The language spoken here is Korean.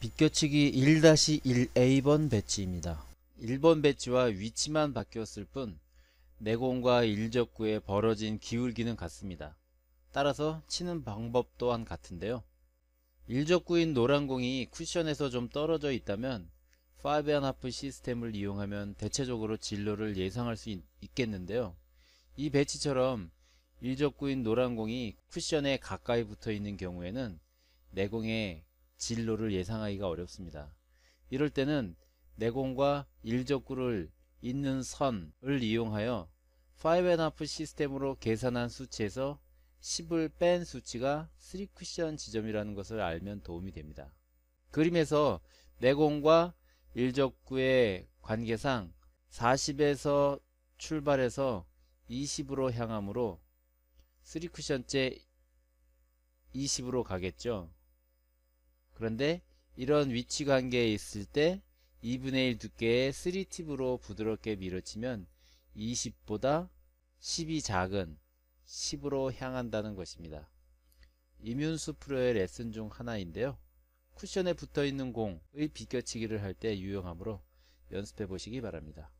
빗겨치기 1-1A번 배치입니다. 1번 배치와 위치만 바뀌었을 뿐 내공과 일접구에 벌어진 기울기는 같습니다. 따라서 치는 방법 또한 같은데요. 일접구인 노란 공이 쿠션에서 좀 떨어져 있다면 5&하프 시스템을 이용하면 대체적으로 진로를 예상할 수 있, 있겠는데요. 이 배치처럼 일접구인 노란 공이 쿠션에 가까이 붙어 있는 경우에는 내공에 진로를 예상하기가 어렵습니다. 이럴 때는 내공과 일적구를 있는 선을 이용하여 5.5 시스템으로 계산한 수치에서 10을 뺀 수치가 3쿠션 지점이라는 것을 알면 도움이 됩니다. 그림에서 내공과 일적구의 관계상 40에서 출발해서 20으로 향하므로 3쿠션째 20으로 가겠죠. 그런데 이런 위치 관계에 있을 때 2분의 1두께의 3팁으로 부드럽게 밀어치면 20보다 10이 작은 10으로 향한다는 것입니다. 이뮨수 프로의 레슨 중 하나인데요. 쿠션에 붙어있는 공의 비껴치기를 할 때 유용하므로 연습해 보시기 바랍니다.